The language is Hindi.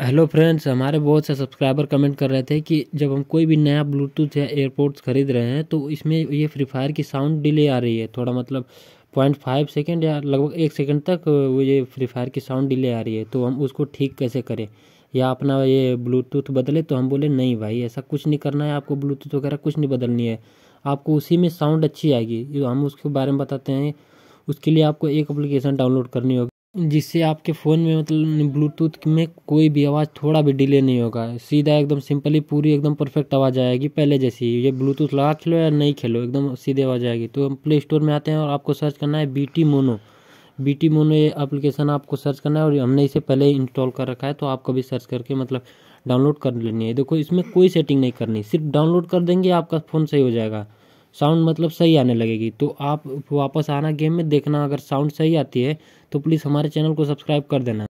हेलो फ्रेंड्स हमारे बहुत से सब्सक्राइबर कमेंट कर रहे थे कि जब हम कोई भी नया ब्लूटूथ या एयरपोर्ट्स ख़रीद रहे हैं तो इसमें ये फ्री फायर की साउंड डिले आ रही है थोड़ा मतलब पॉइंट फाइव सेकेंड या लगभग एक सेकेंड तक वो ये फ्री फायर की साउंड डिले आ रही है तो हम उसको ठीक कैसे करें या अपना ये ब्लूटूथ बदले तो हम बोले नहीं भाई ऐसा कुछ नहीं करना है आपको ब्लूटूथ वगैरह कुछ नहीं बदलनी है आपको उसी में साउंड अच्छी आएगी तो हम उसके बारे में बताते हैं उसके लिए आपको एक अप्लीकेशन डाउनलोड करनी होगी जिससे आपके फ़ोन में मतलब ब्लूटूथ में कोई भी आवाज़ थोड़ा भी डिले नहीं होगा सीधा एकदम सिंपली पूरी एकदम परफेक्ट आवाज़ आएगी पहले जैसी ये ब्लूटूथ लगा खेलो या नहीं खेलो एकदम सीधे आवाज़ आएगी तो हम प्ले स्टोर में आते हैं और आपको सर्च करना है B T mono B T mono ये अप्लीकेशन आपको सर्च करना है और हमने इसे पहले ही इंस्टॉल कर रखा है तो आपको भी सर्च करके मतलब डाउनलोड कर लेनी है देखो इसमें कोई सेटिंग नहीं करनी सिर्फ डाउनलोड कर देंगे आपका फ़ोन सही हो जाएगा साउंड मतलब सही आने लगेगी तो आप वापस आना गेम में देखना अगर साउंड सही आती है तो प्लीज़ हमारे चैनल को सब्सक्राइब कर देना